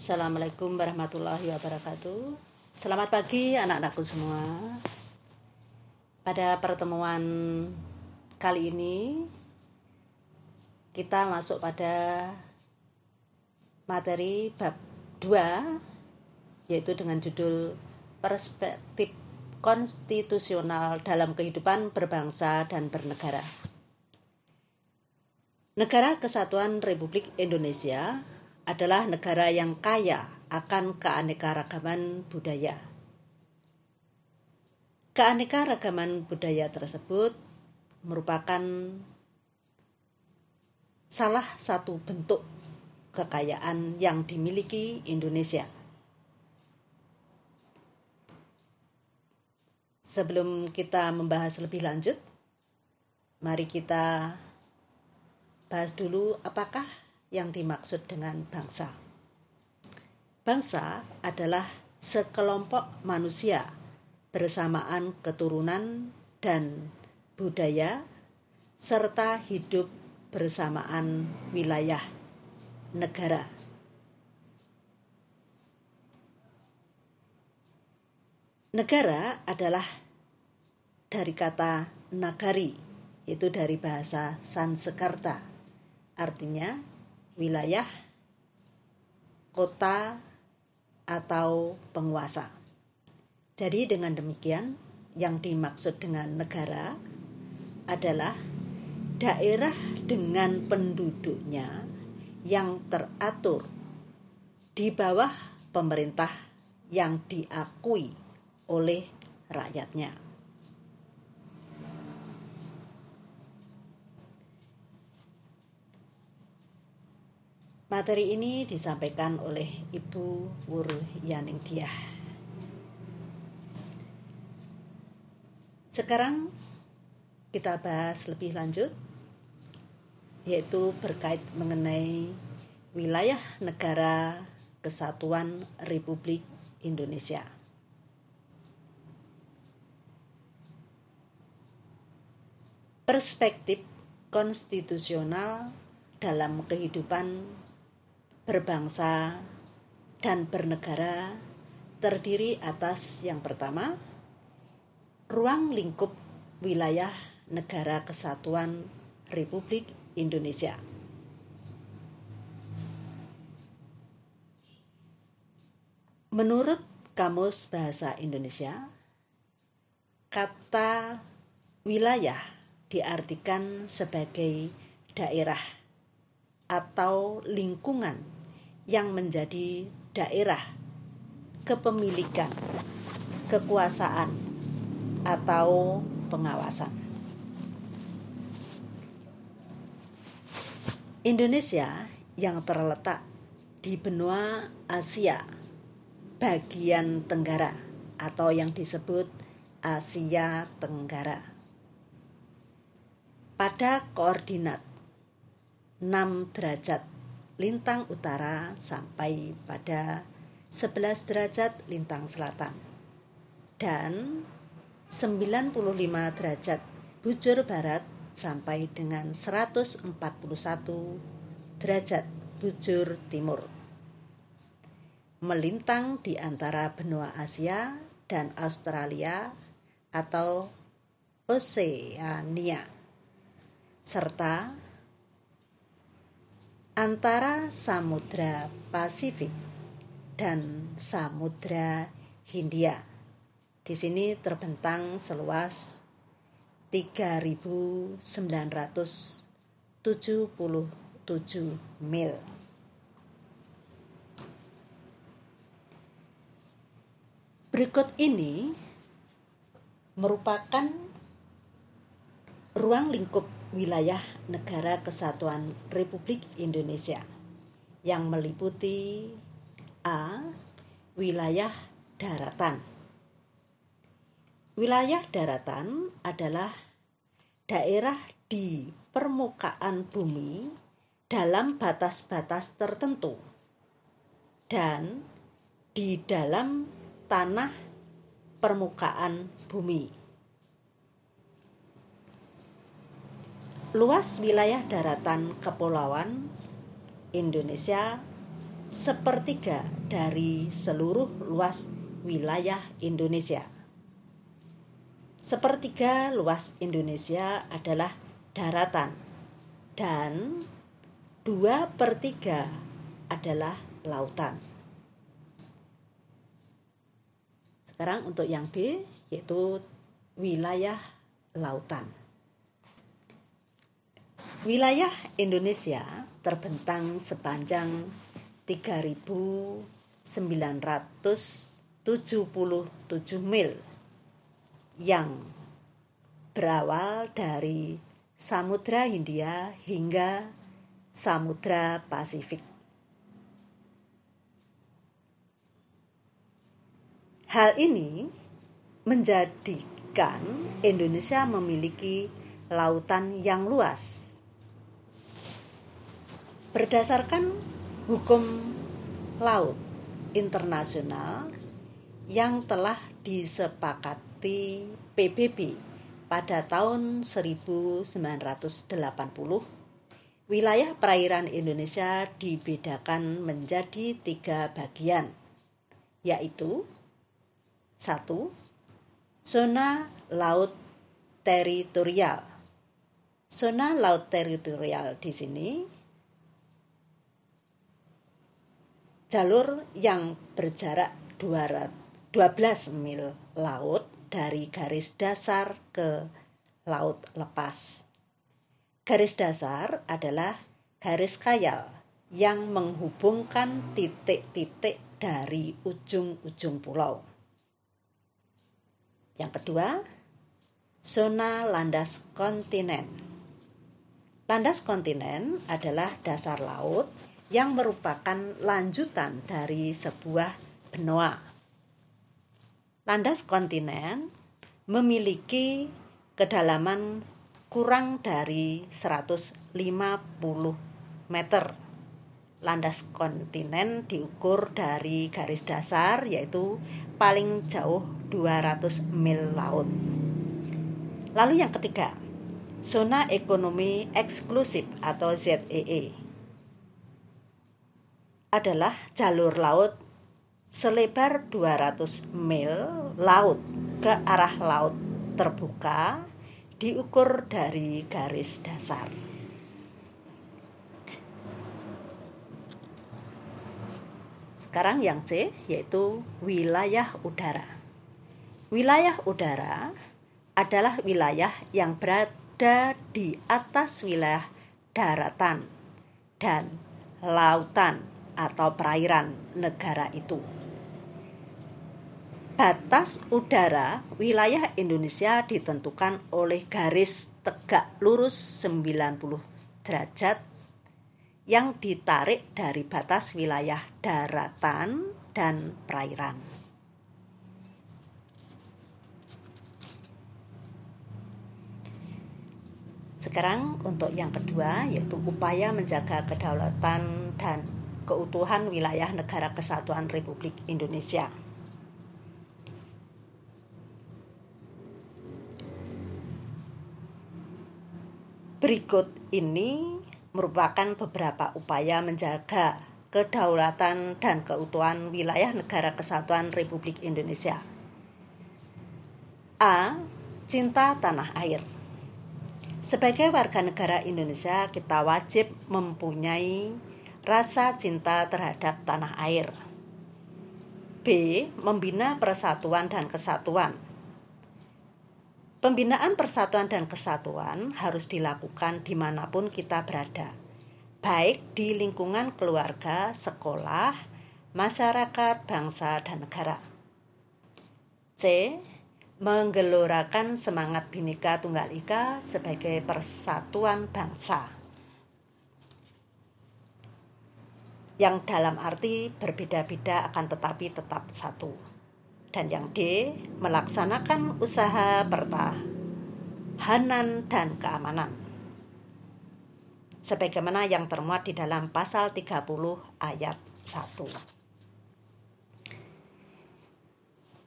Assalamualaikum warahmatullahi wabarakatuh. Selamat pagi anak-anakku semua. Pada pertemuan kali ini kita masuk pada materi bab 2 yaitu dengan judul perspektif konstitusional dalam kehidupan berbangsa dan bernegara. Negara Kesatuan Republik Indonesia adalah negara yang kaya akan keanekaragaman budaya. Keanekaragaman budaya tersebut merupakan salah satu bentuk kekayaan yang dimiliki Indonesia. Sebelum kita membahas lebih lanjut, mari kita bahas dulu apakah yang dimaksud dengan bangsa. Bangsa adalah sekelompok manusia bersamaan keturunan dan budaya serta hidup bersamaan wilayah negara. Negara adalah dari kata nagari, itu dari bahasa Sansekerta. Artinya wilayah, kota, atau penguasa. Jadi, dengan demikian, yang dimaksud dengan negara adalah daerah dengan penduduknya yang teratur di bawah pemerintah yang diakui oleh rakyatnya. Materi ini disampaikan oleh Ibu Wuru Diah. Sekarang kita bahas lebih lanjut yaitu berkait mengenai wilayah negara kesatuan Republik Indonesia. Perspektif konstitusional dalam kehidupan berbangsa, dan bernegara terdiri atas yang pertama, ruang lingkup wilayah negara kesatuan Republik Indonesia. Menurut Kamus Bahasa Indonesia, kata wilayah diartikan sebagai daerah atau lingkungan yang menjadi daerah kepemilikan, kekuasaan, atau pengawasan. Indonesia yang terletak di benua Asia bagian tenggara atau yang disebut Asia Tenggara. Pada koordinat 6 derajat lintang utara sampai pada 11 derajat lintang selatan dan 95 derajat bujur barat sampai dengan 141 derajat bujur timur. Melintang di antara benua Asia dan Australia atau Oceania serta antara Samudra Pasifik dan Samudra Hindia. Di sini terbentang seluas 3977 mil. Berikut ini merupakan ruang lingkup wilayah negara kesatuan Republik Indonesia yang meliputi A. Wilayah daratan Wilayah daratan adalah daerah di permukaan bumi dalam batas-batas tertentu dan di dalam tanah permukaan bumi. Luas wilayah daratan kepulauan Indonesia sepertiga dari seluruh luas wilayah Indonesia. Sepertiga luas Indonesia adalah daratan dan dua per tiga adalah lautan. Sekarang untuk yang B yaitu wilayah lautan. Wilayah Indonesia terbentang sepanjang 3.977 mil yang berawal dari Samudra Hindia hingga Samudra Pasifik. Hal ini menjadikan Indonesia memiliki lautan yang luas berdasarkan hukum laut internasional yang telah disepakati PBB pada tahun 1980 wilayah perairan Indonesia dibedakan menjadi tiga bagian, yaitu satu Zona laut teritorial. Zona laut teritorial di sini jalur yang berjarak 12 mil laut dari garis dasar ke laut lepas. Garis dasar adalah garis kayal yang menghubungkan titik-titik dari ujung-ujung pulau. Yang kedua, zona landas kontinen. Landas kontinen adalah dasar laut yang merupakan lanjutan dari sebuah benua. Landas kontinen memiliki kedalaman kurang dari 150 meter. Landas kontinen diukur dari garis dasar yaitu paling jauh 200 mil laut. Lalu yang ketiga, zona ekonomi eksklusif atau ZEE e adalah jalur laut selebar 200 mil laut ke arah laut terbuka diukur dari garis dasar. Sekarang yang C yaitu wilayah udara. Wilayah udara adalah wilayah yang berada di atas wilayah daratan dan lautan atau perairan negara itu. Batas udara wilayah Indonesia ditentukan oleh garis tegak lurus 90 derajat yang ditarik dari batas wilayah daratan dan perairan. Sekarang untuk yang kedua yaitu upaya menjaga kedaulatan dan keutuhan wilayah negara kesatuan Republik Indonesia. Berikut ini merupakan beberapa upaya menjaga kedaulatan dan keutuhan wilayah negara kesatuan Republik Indonesia. A. Cinta tanah air. Sebagai warga negara Indonesia, kita wajib mempunyai rasa cinta terhadap tanah air. B. Membina persatuan dan kesatuan. Pembinaan persatuan dan kesatuan harus dilakukan dimanapun kita berada, baik di lingkungan keluarga, sekolah, masyarakat, bangsa, dan negara. C. Menggelorakan semangat Bhinneka Tunggal Ika sebagai persatuan bangsa. yang dalam arti berbeda-beda akan tetapi tetap satu. Dan yang D, melaksanakan usaha pertahanan dan keamanan. Sebagaimana yang termuat di dalam pasal 30 ayat 1.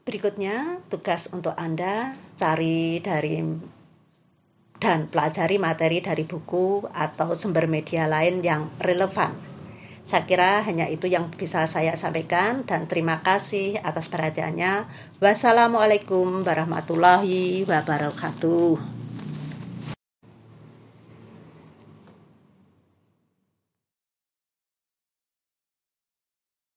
Berikutnya, tugas untuk Anda cari dari dan pelajari materi dari buku atau sumber media lain yang relevan saya kira hanya itu yang bisa saya sampaikan dan terima kasih atas perhatiannya. Wassalamualaikum warahmatullahi wabarakatuh.